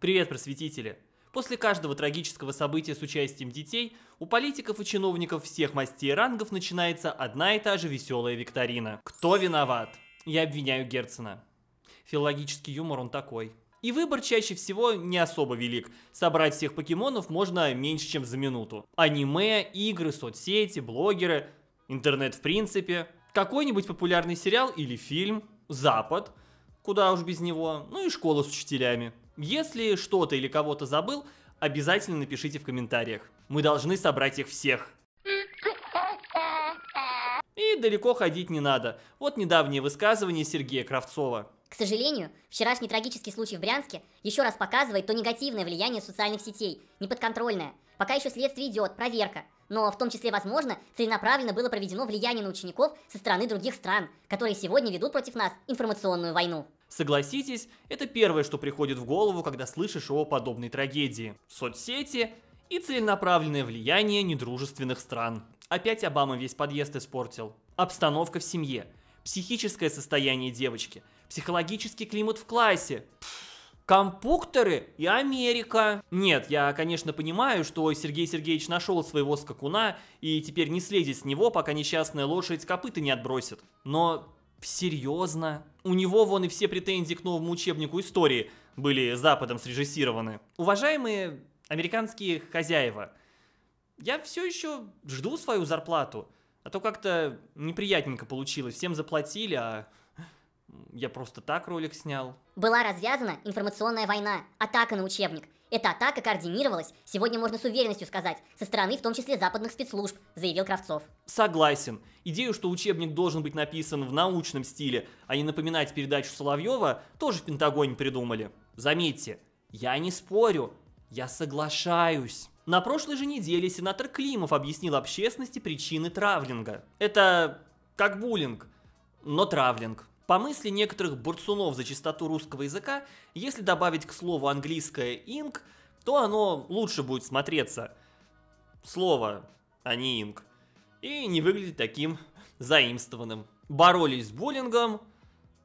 Привет, просветители! После каждого трагического события с участием детей у политиков и чиновников всех мастей и рангов начинается одна и та же веселая викторина. Кто виноват? Я обвиняю Герцена. Филологический юмор он такой. И выбор чаще всего не особо велик. Собрать всех покемонов можно меньше, чем за минуту. Аниме, игры, соцсети, блогеры, интернет в принципе, какой-нибудь популярный сериал или фильм, Запад – куда уж без него, ну и школа с учителями. Если что-то или кого-то забыл, обязательно напишите в комментариях. Мы должны собрать их всех. И далеко ходить не надо. Вот недавнее высказывание Сергея Кравцова. К сожалению, вчерашний трагический случай в Брянске еще раз показывает то негативное влияние социальных сетей, неподконтрольное. Пока еще следствие идет, проверка. Но в том числе, возможно, целенаправленно было проведено влияние на учеников со стороны других стран, которые сегодня ведут против нас информационную войну. Согласитесь, это первое, что приходит в голову, когда слышишь о подобной трагедии. Соцсети и целенаправленное влияние недружественных стран. Опять Обама весь подъезд испортил. Обстановка в семье, психическое состояние девочки – Психологический климат в классе. Пфф. Компукторы и Америка. Нет, я, конечно, понимаю, что Сергей Сергеевич нашел своего скакуна и теперь не слезет с него, пока несчастная лошадь копыта не отбросит. Но серьезно? У него вон и все претензии к новому учебнику истории были Западом срежиссированы. Уважаемые американские хозяева, я все еще жду свою зарплату. А то как-то неприятненько получилось. Всем заплатили, а я просто так ролик снял. Была развязана информационная война, атака на учебник. Эта атака координировалась, сегодня можно с уверенностью сказать, со стороны в том числе западных спецслужб, заявил Кравцов. Согласен. Идею, что учебник должен быть написан в научном стиле, а не напоминать передачу Соловьева, тоже в Пентагоне придумали. Заметьте, я не спорю, я соглашаюсь. На прошлой же неделе сенатор Климов объяснил общественности причины травлинга. Это как буллинг, но травлинг. По мысли некоторых борцунов за чистоту русского языка, если добавить к слову английское «инг», то оно лучше будет смотреться. Слово, а не «инг». И не выглядит таким заимствованным. Боролись с буллингом,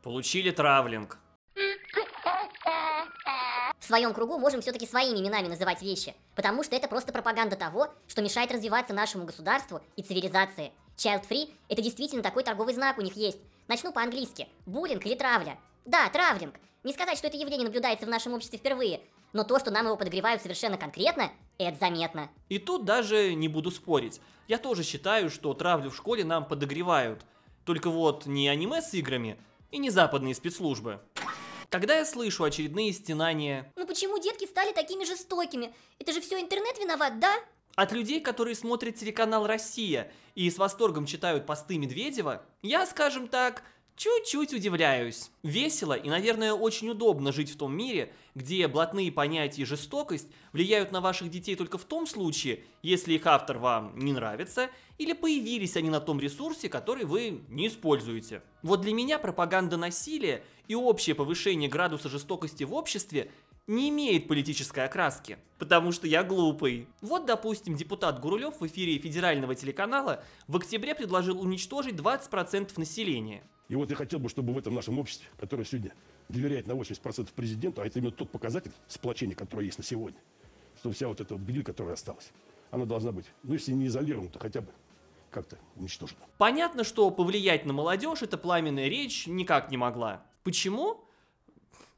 получили травлинг. В своем кругу можем все-таки своими именами называть вещи, потому что это просто пропаганда того, что мешает развиваться нашему государству и цивилизации. Child Free – это действительно такой торговый знак у них есть, Начну по-английски. Буллинг или травля? Да, травлинг. Не сказать, что это явление наблюдается в нашем обществе впервые, но то, что нам его подогревают совершенно конкретно, это заметно. И тут даже не буду спорить. Я тоже считаю, что травлю в школе нам подогревают. Только вот не аниме с играми и не западные спецслужбы. Когда я слышу очередные стенания... Ну почему детки стали такими жестокими? Это же все интернет виноват, да? От людей, которые смотрят телеканал «Россия» и с восторгом читают посты Медведева, я, скажем так, чуть-чуть удивляюсь. Весело и, наверное, очень удобно жить в том мире, где блатные понятия жестокость влияют на ваших детей только в том случае, если их автор вам не нравится, или появились они на том ресурсе, который вы не используете. Вот для меня пропаганда насилия и общее повышение градуса жестокости в обществе – не имеет политической окраски, потому что я глупый. Вот, допустим, депутат Гурулев в эфире федерального телеканала в октябре предложил уничтожить 20% населения. И вот я хотел бы, чтобы в этом нашем обществе, которое сегодня доверяет на 80% президенту, а это именно тот показатель сплочения, который есть на сегодня, что вся вот эта вот бедюль, которая осталась, она должна быть, ну если не изолирована, то хотя бы как-то уничтожена. Понятно, что повлиять на молодежь эта пламенная речь никак не могла. Почему?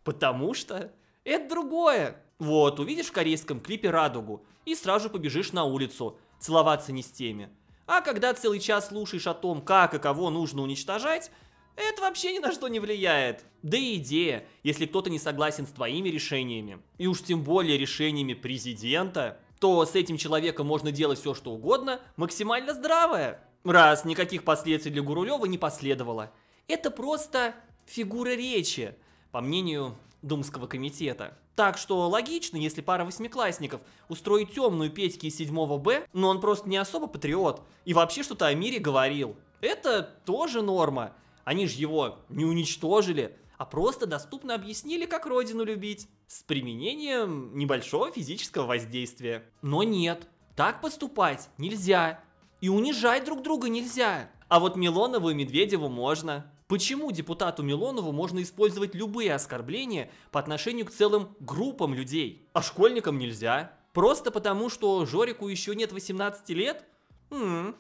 Потому что это другое. Вот, увидишь в корейском клипе радугу и сразу побежишь на улицу, целоваться не с теми. А когда целый час слушаешь о том, как и кого нужно уничтожать, это вообще ни на что не влияет. Да и идея, если кто-то не согласен с твоими решениями, и уж тем более решениями президента, то с этим человеком можно делать все что угодно, максимально здравое. Раз никаких последствий для Гурулева не последовало. Это просто фигура речи, по мнению Думского комитета. Так что логично, если пара восьмиклассников устроит темную Петьке из 7 Б, но он просто не особо патриот и вообще что-то о мире говорил. Это тоже норма. Они же его не уничтожили, а просто доступно объяснили, как родину любить, с применением небольшого физического воздействия. Но нет, так поступать нельзя. И унижать друг друга нельзя. А вот Милонову и Медведеву можно. Почему депутату Милонову можно использовать любые оскорбления по отношению к целым группам людей, а школьникам нельзя? Просто потому, что Жорику еще нет 18 лет? М -м,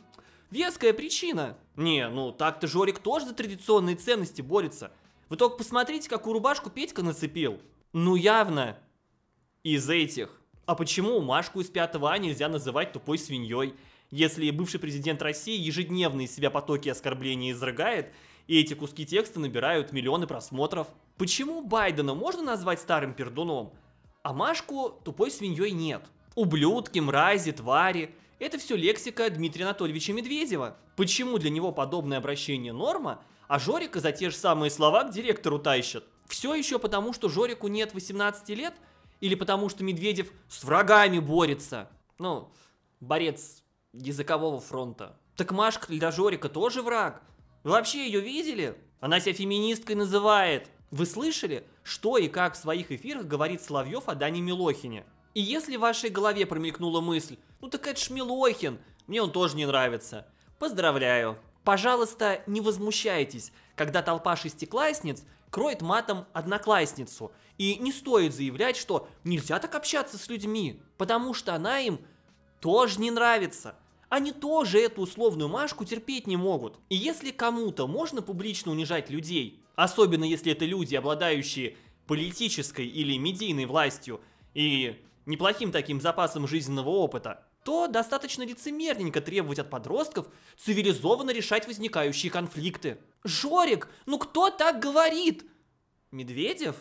веская причина. Не, ну так-то Жорик тоже за традиционные ценности борется. Вы только посмотрите, какую рубашку Петька нацепил. Ну явно из этих. А почему Машку из 5 А нельзя называть тупой свиньей? Если бывший президент России ежедневно из себя потоки оскорблений изрыгает, и эти куски текста набирают миллионы просмотров. Почему Байдена можно назвать старым пердуном, а Машку тупой свиньей нет? Ублюдки, мрази, твари – это все лексика Дмитрия Анатольевича Медведева. Почему для него подобное обращение норма, а Жорика за те же самые слова к директору тащат? Все еще потому, что Жорику нет 18 лет? Или потому, что Медведев с врагами борется? Ну, борец языкового фронта. Так Машка для Жорика тоже враг – вы ну, вообще ее видели? Она себя феминисткой называет. Вы слышали, что и как в своих эфирах говорит Соловьев о Дане Милохине? И если в вашей голове промелькнула мысль, ну так это ж Милохин, мне он тоже не нравится. Поздравляю. Пожалуйста, не возмущайтесь, когда толпа шестиклассниц кроет матом одноклассницу. И не стоит заявлять, что нельзя так общаться с людьми, потому что она им тоже не нравится они тоже эту условную Машку терпеть не могут. И если кому-то можно публично унижать людей, особенно если это люди, обладающие политической или медийной властью и неплохим таким запасом жизненного опыта, то достаточно лицемерненько требовать от подростков цивилизованно решать возникающие конфликты. Жорик, ну кто так говорит? Медведев?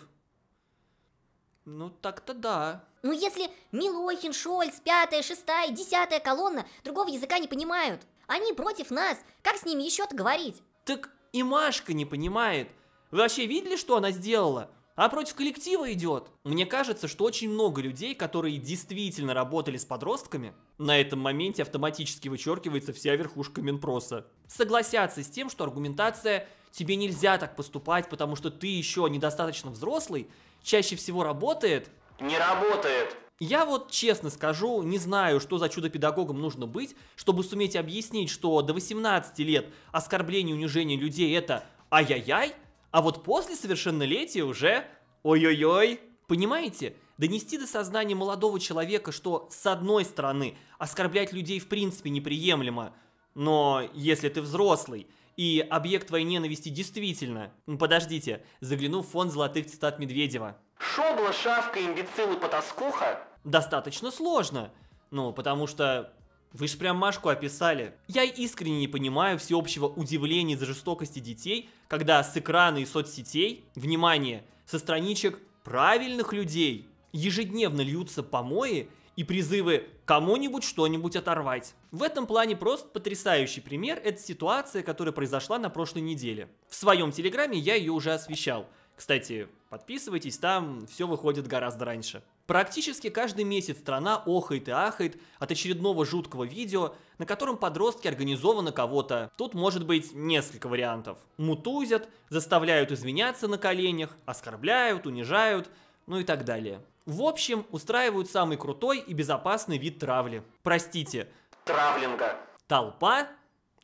Ну так-то да. Ну если Милохин, Шольц, пятая, шестая, десятая колонна другого языка не понимают, они против нас, как с ними еще говорить? Так и Машка не понимает. Вы вообще видели, что она сделала? а против коллектива идет. Мне кажется, что очень много людей, которые действительно работали с подростками, на этом моменте автоматически вычеркивается вся верхушка Минпроса, согласятся с тем, что аргументация «тебе нельзя так поступать, потому что ты еще недостаточно взрослый» чаще всего работает? Не работает. Я вот честно скажу, не знаю, что за чудо-педагогом нужно быть, чтобы суметь объяснить, что до 18 лет оскорбление и унижение людей это ай-яй-яй, а вот после совершеннолетия уже ой-ой-ой. Понимаете? Донести до сознания молодого человека, что с одной стороны оскорблять людей в принципе неприемлемо, но если ты взрослый и объект твоей ненависти действительно... Ну, подождите, загляну в фонд золотых цитат Медведева. Шобла, шавка, имбецил и потаскуха? Достаточно сложно. Ну, потому что вы ж прям Машку описали. Я искренне не понимаю всеобщего удивления за жестокости детей, когда с экрана и соцсетей, внимание, со страничек правильных людей ежедневно льются помои и призывы кому-нибудь что-нибудь оторвать. В этом плане просто потрясающий пример – это ситуация, которая произошла на прошлой неделе. В своем телеграме я ее уже освещал. Кстати, подписывайтесь, там все выходит гораздо раньше. Практически каждый месяц страна охает и ахает от очередного жуткого видео, на котором подростки организованы кого-то. Тут может быть несколько вариантов. Мутузят, заставляют извиняться на коленях, оскорбляют, унижают – ну и так далее. В общем, устраивают самый крутой и безопасный вид травли. Простите. Травлинга. Толпа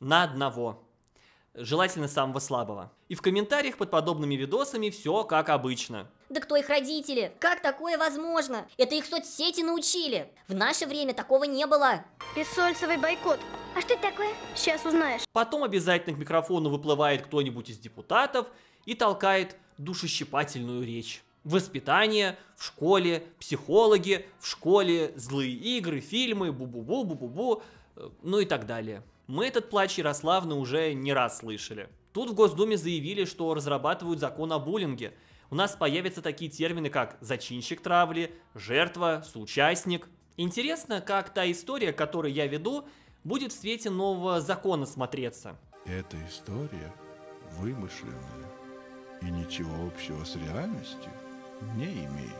на одного. Желательно самого слабого. И в комментариях под подобными видосами все как обычно. Да кто их родители? Как такое возможно? Это их соцсети научили. В наше время такого не было. Бессольцевый бойкот. А что это такое? Сейчас узнаешь. Потом обязательно к микрофону выплывает кто-нибудь из депутатов и толкает душещипательную речь. Воспитание в школе, психологи в школе, злые игры, фильмы, бу-бу-бу, бу-бу-бу, э, ну и так далее. Мы этот плач Ярославны уже не раз слышали. Тут в Госдуме заявили, что разрабатывают закон о буллинге. У нас появятся такие термины, как «зачинщик травли», «жертва», «соучастник». Интересно, как та история, которую я веду, будет в свете нового закона смотреться. Эта история вымышленная и ничего общего с реальностью не имеет.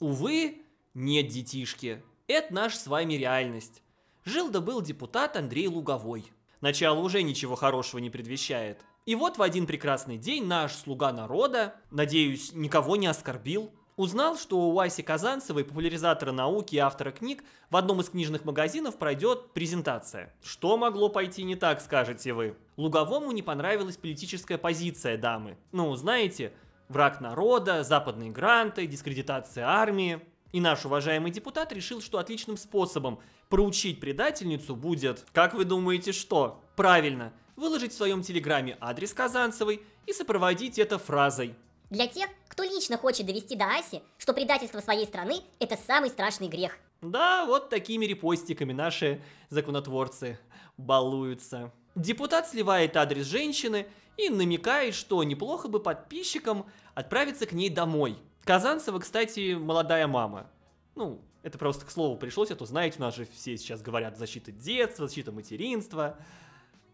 Увы, нет, детишки. Это наша с вами реальность. Жил да был депутат Андрей Луговой. Начало уже ничего хорошего не предвещает. И вот в один прекрасный день наш слуга народа, надеюсь, никого не оскорбил, узнал, что у Аси Казанцевой, популяризатора науки и автора книг, в одном из книжных магазинов пройдет презентация. Что могло пойти не так, скажете вы? Луговому не понравилась политическая позиция дамы. Ну, знаете, враг народа, западные гранты, дискредитация армии. И наш уважаемый депутат решил, что отличным способом проучить предательницу будет, как вы думаете, что? Правильно, выложить в своем телеграме адрес Казанцевой и сопроводить это фразой. Для тех, кто лично хочет довести до Аси, что предательство своей страны – это самый страшный грех. Да, вот такими репостиками наши законотворцы балуются. Депутат сливает адрес женщины и намекает, что неплохо бы подписчикам отправиться к ней домой. Казанцева, кстати, молодая мама. Ну, это просто к слову пришлось, а то знаете, у нас же все сейчас говорят защита детства, защита материнства.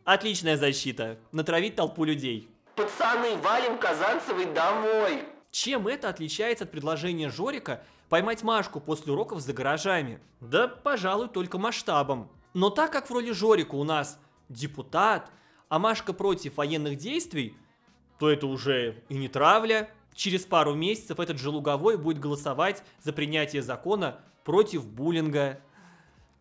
Отличная защита. Натравить толпу людей. Пацаны, валим Казанцевой домой. Чем это отличается от предложения Жорика поймать Машку после уроков за гаражами? Да, пожалуй, только масштабом. Но так как в роли Жорика у нас депутат, а Машка против военных действий, то это уже и не травля. Через пару месяцев этот же Луговой будет голосовать за принятие закона против буллинга.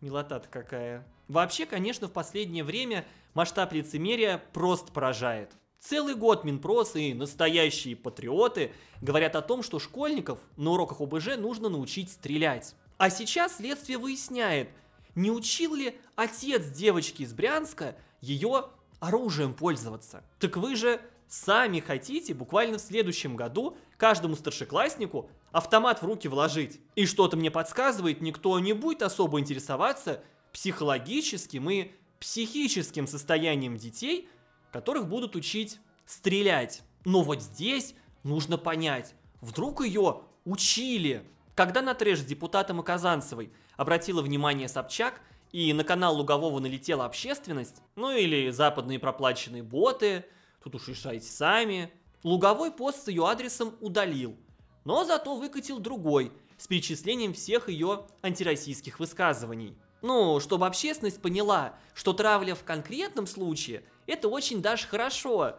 милота какая. Вообще, конечно, в последнее время масштаб лицемерия просто поражает. Целый год Минпрос и настоящие патриоты говорят о том, что школьников на уроках ОБЖ нужно научить стрелять. А сейчас следствие выясняет – не учил ли отец девочки из Брянска ее оружием пользоваться? Так вы же сами хотите буквально в следующем году каждому старшекласснику автомат в руки вложить. И что-то мне подсказывает, никто не будет особо интересоваться психологическим и психическим состоянием детей, которых будут учить стрелять. Но вот здесь нужно понять, вдруг ее учили. Когда на треш с депутатом и Казанцевой обратила внимание Собчак, и на канал Лугового налетела общественность, ну или западные проплаченные боты, тут уж решайте сами. Луговой пост с ее адресом удалил, но зато выкатил другой, с перечислением всех ее антироссийских высказываний. Ну, чтобы общественность поняла, что травля в конкретном случае – это очень даже хорошо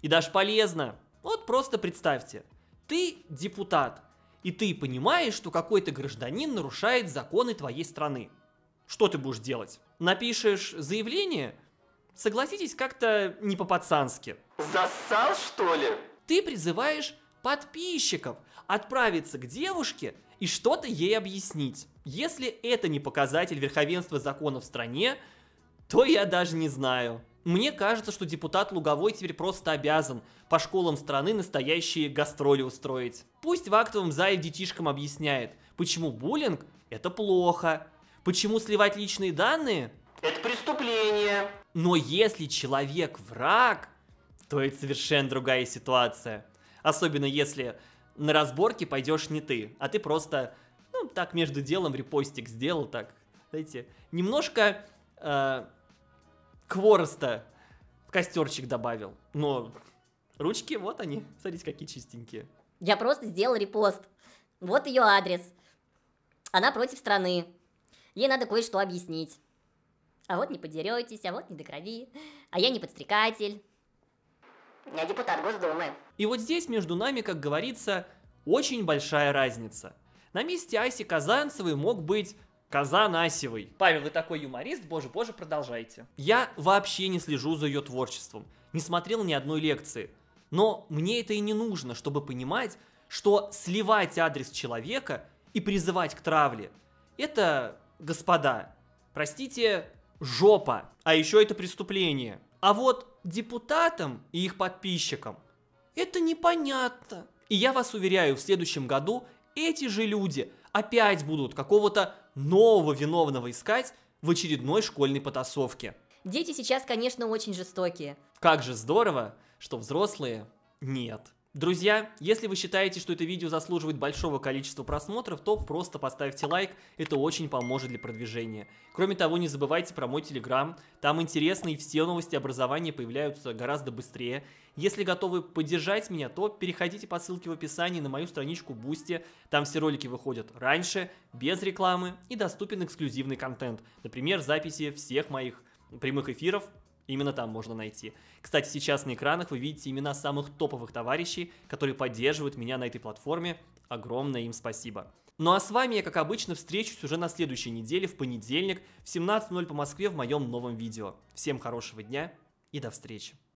и даже полезно. Вот просто представьте, ты депутат, и ты понимаешь, что какой-то гражданин нарушает законы твоей страны. Что ты будешь делать? Напишешь заявление? Согласитесь, как-то не по-пацански. Зассал, что ли? Ты призываешь подписчиков отправиться к девушке и что-то ей объяснить. Если это не показатель верховенства закона в стране, то я даже не знаю. Мне кажется, что депутат Луговой теперь просто обязан по школам страны настоящие гастроли устроить. Пусть в актовом зале детишкам объясняет, почему буллинг – это плохо, почему сливать личные данные – это преступление. Но если человек враг, то это совершенно другая ситуация. Особенно если на разборке пойдешь не ты, а ты просто, ну, так между делом репостик сделал, так, знаете, немножко э, Квороста в костерчик добавил. Но ручки, вот они, смотрите, какие чистенькие. Я просто сделал репост. Вот ее адрес. Она против страны. Ей надо кое-что объяснить. А вот не подеретесь, а вот не до крови. А я не подстрекатель. Я депутат Госдумы. И вот здесь между нами, как говорится, очень большая разница. На месте Аси Казанцевой мог быть Казан Асевой. Павел, вы такой юморист, боже, боже, продолжайте. Я вообще не слежу за ее творчеством, не смотрел ни одной лекции. Но мне это и не нужно, чтобы понимать, что сливать адрес человека и призывать к травле – это, господа, простите, жопа. А еще это преступление. А вот депутатам и их подписчикам это непонятно. И я вас уверяю, в следующем году эти же люди опять будут какого-то нового виновного искать в очередной школьной потасовке. Дети сейчас, конечно, очень жестокие. Как же здорово, что взрослые нет. Друзья, если вы считаете, что это видео заслуживает большого количества просмотров, то просто поставьте лайк, это очень поможет для продвижения. Кроме того, не забывайте про мой телеграм, там интересные все новости образования появляются гораздо быстрее. Если готовы поддержать меня, то переходите по ссылке в описании на мою страничку Бусти, там все ролики выходят раньше, без рекламы и доступен эксклюзивный контент, например, записи всех моих прямых эфиров Именно там можно найти. Кстати, сейчас на экранах вы видите имена самых топовых товарищей, которые поддерживают меня на этой платформе. Огромное им спасибо. Ну а с вами я, как обычно, встречусь уже на следующей неделе, в понедельник, в 17.00 по Москве в моем новом видео. Всем хорошего дня и до встречи.